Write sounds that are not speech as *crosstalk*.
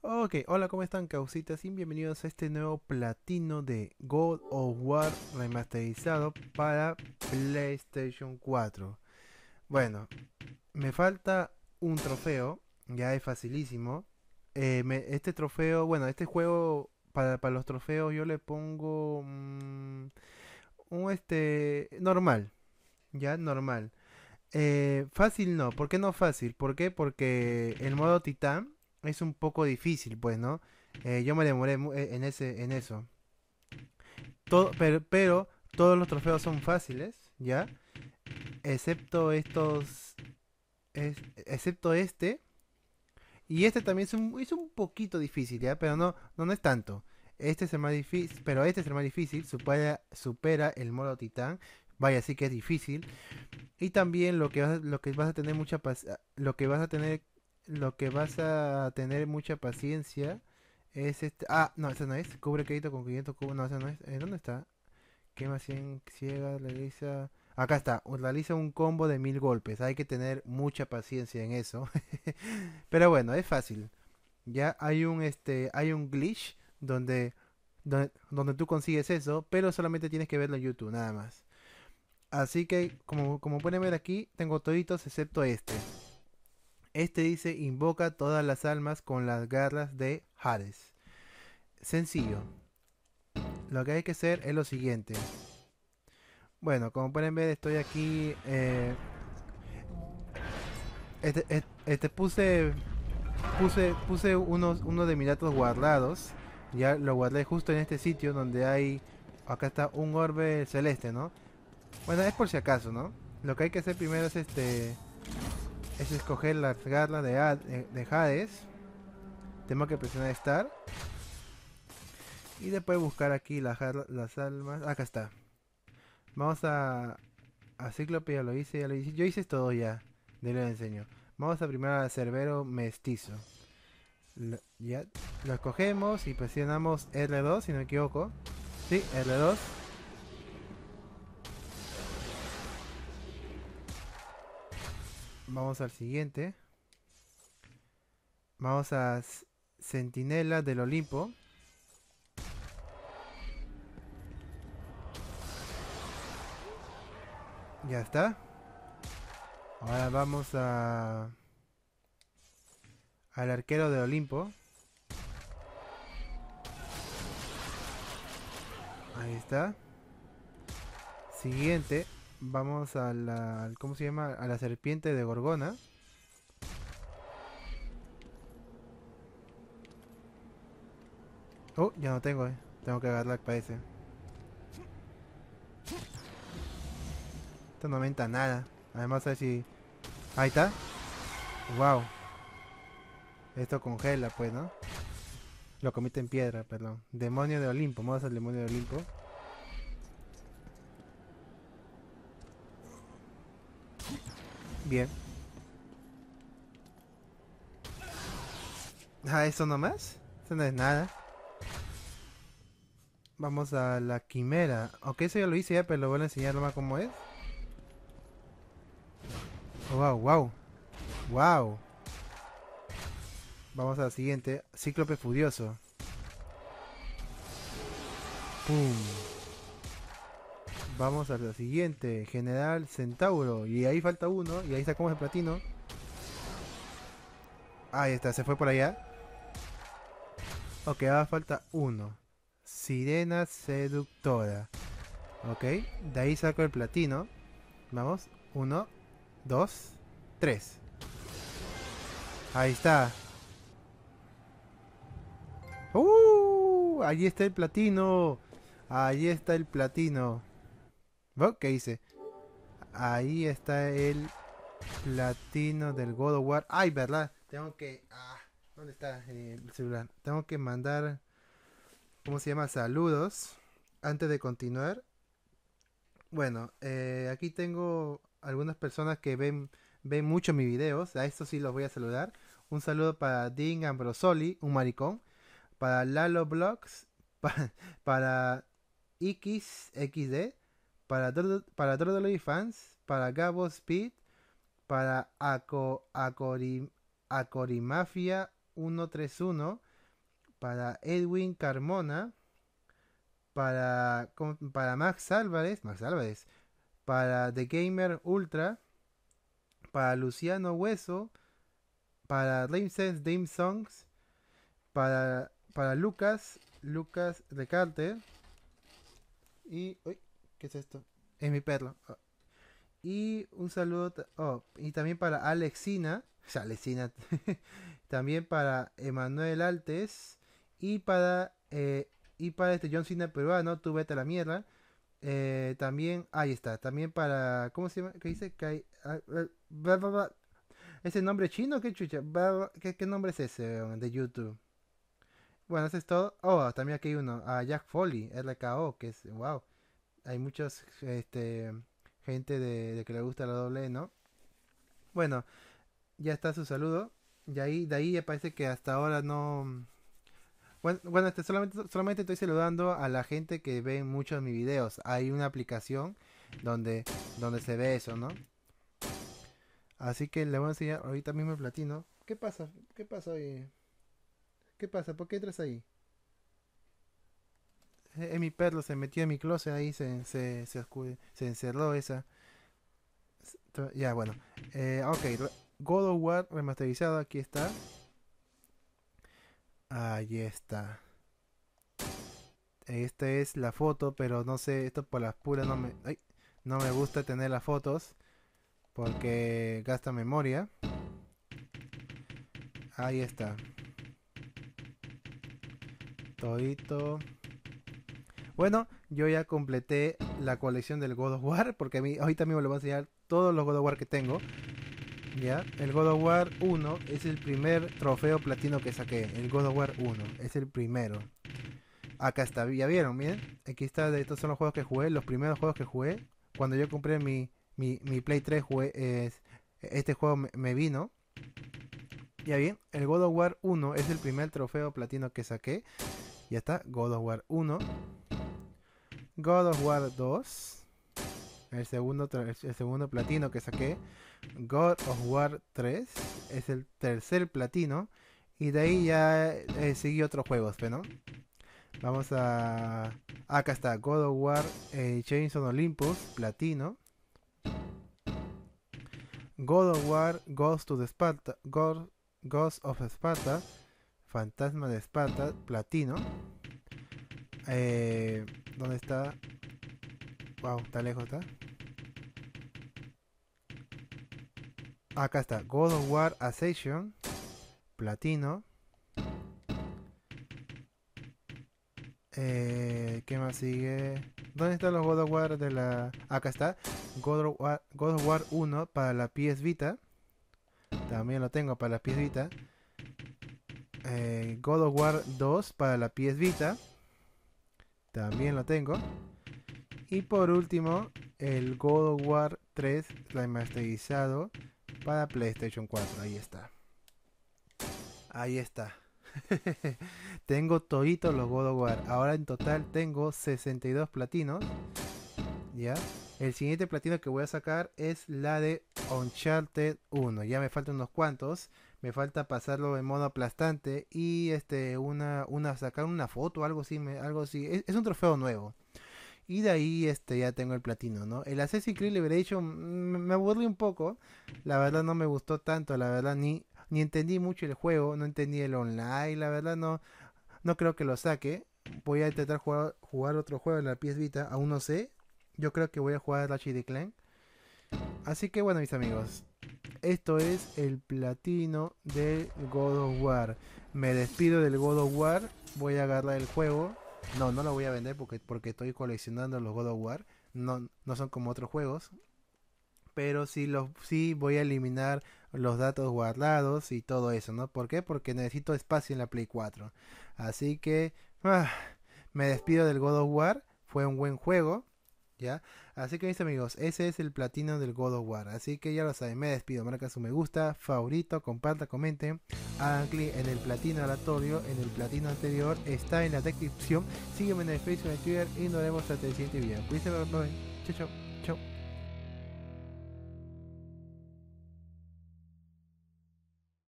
Ok, hola, ¿cómo están, causitas? Y bienvenidos a este nuevo platino de God of War remasterizado para PlayStation 4. Bueno, me falta un trofeo, ya es facilísimo. Eh, este trofeo, bueno, este juego, para, los trofeos yo le pongo mm, un este normal, ya normal. Eh, fácil no, ¿por qué no fácil? ¿Por qué? Porque el modo titán es un poco difícil, pues, ¿no? Eh, yo me demoré eh, en, ese, en eso. Todo, pero, todos los trofeos son fáciles, ¿ya? Excepto estos... excepto este. Y este también es un, es un poquito difícil, ¿ya? Pero no, no, es tanto. Este es el más difícil, pero este es el más difícil. Supera, supera el modo titán. Vaya, sí que es difícil. Y también lo que vas, lo que vas a tener mucha lo que vas a tener lo que vas a tener mucha paciencia es este... Ah, no, esa no es. Cubre crédito con 500 cubos. No, esa no es. ¿Dónde está? Quema 100 ciega, realiza... Acá está, realiza un combo de mil golpes. Hay que tener mucha paciencia en eso. *laughs* Pero bueno, es fácil. Ya hay un este, hay un glitch donde, donde, tú consigues eso, pero solamente tienes que verlo en YouTube, nada más. Así que, como, como pueden ver aquí, tengo toditos excepto este. Este dice, invoca todas las almas con las garras de Hades. Sencillo. Lo que hay que hacer es lo siguiente. Bueno, como pueden ver, estoy aquí... Eh, este, este, puse... Puse, puse uno de mis datos guardados. Ya lo guardé justo en este sitio donde hay... Acá está un orbe celeste, ¿no? Bueno, es por si acaso, ¿no? Lo que hay que hacer primero es este es escoger la garla de, Hades. Tengo que presionar Start. Y después buscar aquí las, las almas. Acá está. Vamos a... A Cíclope ya lo hice, ya lo hice. Yo hice todo ya. De lo enseño. Vamos a primero a Cerbero Mestizo. ya lo escogemos y presionamos R2, si no me equivoco. Sí, R2. Vamos al siguiente. Vamos a Sentinela del Olimpo. Ya está. Ahora vamos a... Al arquero de Olimpo. Ahí está. Siguiente. Vamos a la. ¿Cómo se llama? A la serpiente de Gorgona. Oh, ya no tengo, eh. Tengo que agarrarla para ese. Esto no aumenta nada. Además, a ver si. Ahí está. Wow. Esto congela, pues, ¿no? Lo comete en piedra, perdón. Demonio de Olimpo. Vamos al demonio de Olimpo. Bien. Ah, ¿eso nomás? Eso no es nada. Vamos a la quimera. Aunque eso ya lo hice ya, pero lo voy a enseñar nomás cómo es. Wow, wow. Wow. Vamos a la siguiente. Cíclope furioso. Pum. Vamos a la siguiente, General Centauro. Y ahí falta uno, y ahí sacamos el platino. Ahí está, se fue por allá. Ok, ahora falta uno. Sirena seductora. Ok, de ahí saco el platino. Vamos, uno, dos, tres. Ahí está. ¡Uh! Allí está el platino. Ahí está el platino. ¿Qué hice? Ahí está el platino del God of War. Ay, ¿verdad? Tengo que... Ah, ¿Dónde está eh, el celular? Tengo que mandar... ¿Cómo se llama? Saludos. Antes de continuar. Bueno, eh, aquí tengo algunas personas que ven, ven mucho mis videos. A estos sí los voy a saludar. Un saludo para Dean Ambrosoli, un maricón. Para Lalo Blogs. *laughs* para XXD para, todos los fans, para Gabo Speed, para Acorimafia 131, para Edwin Carmona, para, para Max Álvarez, Max Álvarez, para The Gamer Ultra, para Luciano Hueso, para Sense Dame Songs, para, para Lucas, Lucas Carter. y... ¿Qué es esto? Es mi perro. Oh. Y un saludo. Oh, y también para Alexina. O sea, Alexina. *laughs* también para Emanuel Altes. Y para. Eh, y para este John Cena peruano. Tú vete a la mierda. Eh, también. Ahí está. También para. ¿Cómo se llama? ¿Qué dice? ¿Qué, ah, ah, ¿Ese nombre chino? ¿Qué chucha? ¿Qué, nombre es ese de YouTube? Bueno, eso es todo. Oh, también aquí hay uno. A ah, Jack Foley, RKO, que es. ¡Wow! hay muchas este, gente de, que le gusta la doble, ¿no? Bueno, ya está su saludo. Y ahí, de ahí parece que hasta ahora no... Bueno, este, solamente, solamente estoy saludando a la gente que ve muchos mis videos. Hay una aplicación donde, donde se ve eso, ¿no? Así que le voy a enseñar ahorita mismo el platino. ¿Qué pasa? ¿Qué pasa hoy? ¿Qué pasa? ¿Por qué entras ahí? En mi perro, se metió en mi closet ahí, se, se, se, se encerró esa. Ya, bueno. Eh, ok, God of War remasterizado, aquí está. Ahí está. Esta es la foto, pero no sé, esto por las puras no me... no me gusta tener las fotos porque gasta memoria. Ahí está. Todito. Bueno, yo ya completé la colección del God of War, porque a mí ahorita mismo le voy a enseñar todos los God of War que tengo. ¿Ya? El God of War 1 es el primer trofeo platino que saqué. El God of War 1 es el primero. Acá está, ya vieron, miren. Aquí está, estos son los juegos que jugué, los primeros juegos que jugué. Cuando yo compré mi, Play 3, jugué, este juego me, me vino. Ya bien, el God of War 1 es el primer trofeo platino que saqué. Ya está, God of War 1. God of War 2. El segundo, el segundo platino que saqué. God of War 3. Es el tercer platino. Y de ahí ya sigue eh, seguí otros juegos, ¿no? Vamos a... Acá está, God of War, eh, Chains Olympus, platino. God of War, Ghost, Sparta, Ghost of Sparta, Fantasma de Sparta, platino. Eh, ¿Dónde está? Wow, está lejos, ¿está? Acá está. God of War Ascension. Platino. Eh, ¿Qué más sigue? ¿Dónde están los God of War de la... Acá está. God of, War, God of War 1 para la PS Vita. También lo tengo para la PS Vita. Eh, God of War 2 para la PS Vita. También lo tengo. Y por último, el God of War 3 remasterizado para PlayStation 4. Ahí está. Ahí está. *laughs* tengo toditos los God of War. Ahora en total tengo 62 platinos. ¿Ya? El siguiente platino que voy a sacar es la de Uncharted 1. Ya me faltan unos cuantos me falta pasarlo en modo aplastante y este una una sacar una foto algo así algo así e, es, un trofeo nuevo y de ahí este ya tengo el platino no el Assassin's Creed Liberation mm, me, aburrí un poco la verdad no me gustó tanto la verdad ni ni entendí mucho el juego no entendí el online la verdad no no creo que lo saque voy a intentar jugar, jugar otro juego en la PS Vita aún no sé yo creo que voy a jugar HD Clan así que bueno mis amigos esto es el platino de God of War. Me despido del God of War. Voy a agarrar el juego. No, no lo voy a vender porque, porque estoy coleccionando los God of War. No, no son como otros juegos. Pero sí, los, sí voy a eliminar los datos guardados y todo eso, ¿no? ¿Por qué? Porque necesito espacio en la Play 4. Así que ah, me despido del God of War. Fue un buen juego. Así que mis amigos, ese es el platino del God of War. Así que ya lo saben, me despido. Marca su me gusta, favorito, comparta, comenten. Hagan clic en el platino aleatorio, en el platino anterior. Está en la descripción. Sígueme en el Facebook, en Twitter y nos vemos hasta el siguiente video. Cuídense, bye chao. Chao.